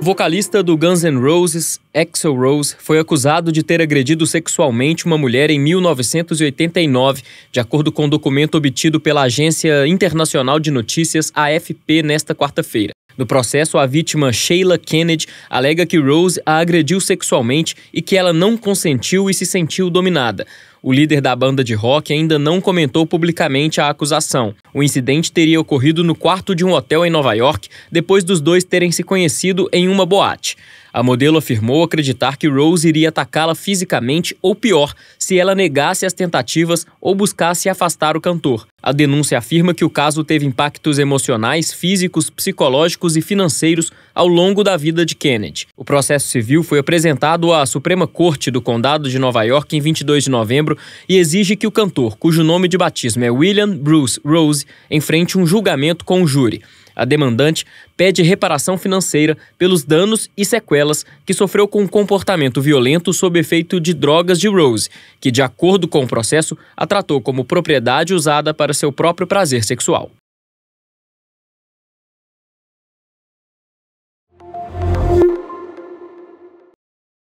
vocalista do Guns N' Roses, Axel Rose, foi acusado de ter agredido sexualmente uma mulher em 1989, de acordo com um documento obtido pela agência internacional de notícias AFP nesta quarta-feira. No processo, a vítima Sheila Kennedy alega que Rose a agrediu sexualmente e que ela não consentiu e se sentiu dominada. O líder da banda de rock ainda não comentou publicamente a acusação. O incidente teria ocorrido no quarto de um hotel em Nova York, depois dos dois terem se conhecido em uma boate. A modelo afirmou acreditar que Rose iria atacá-la fisicamente ou pior, se ela negasse as tentativas ou buscasse afastar o cantor. A denúncia afirma que o caso teve impactos emocionais, físicos, psicológicos e financeiros ao longo da vida de Kennedy processo civil foi apresentado à Suprema Corte do Condado de Nova York em 22 de novembro e exige que o cantor, cujo nome de batismo é William Bruce Rose, enfrente um julgamento com o júri. A demandante pede reparação financeira pelos danos e sequelas que sofreu com o um comportamento violento sob efeito de drogas de Rose, que, de acordo com o processo, a tratou como propriedade usada para seu próprio prazer sexual.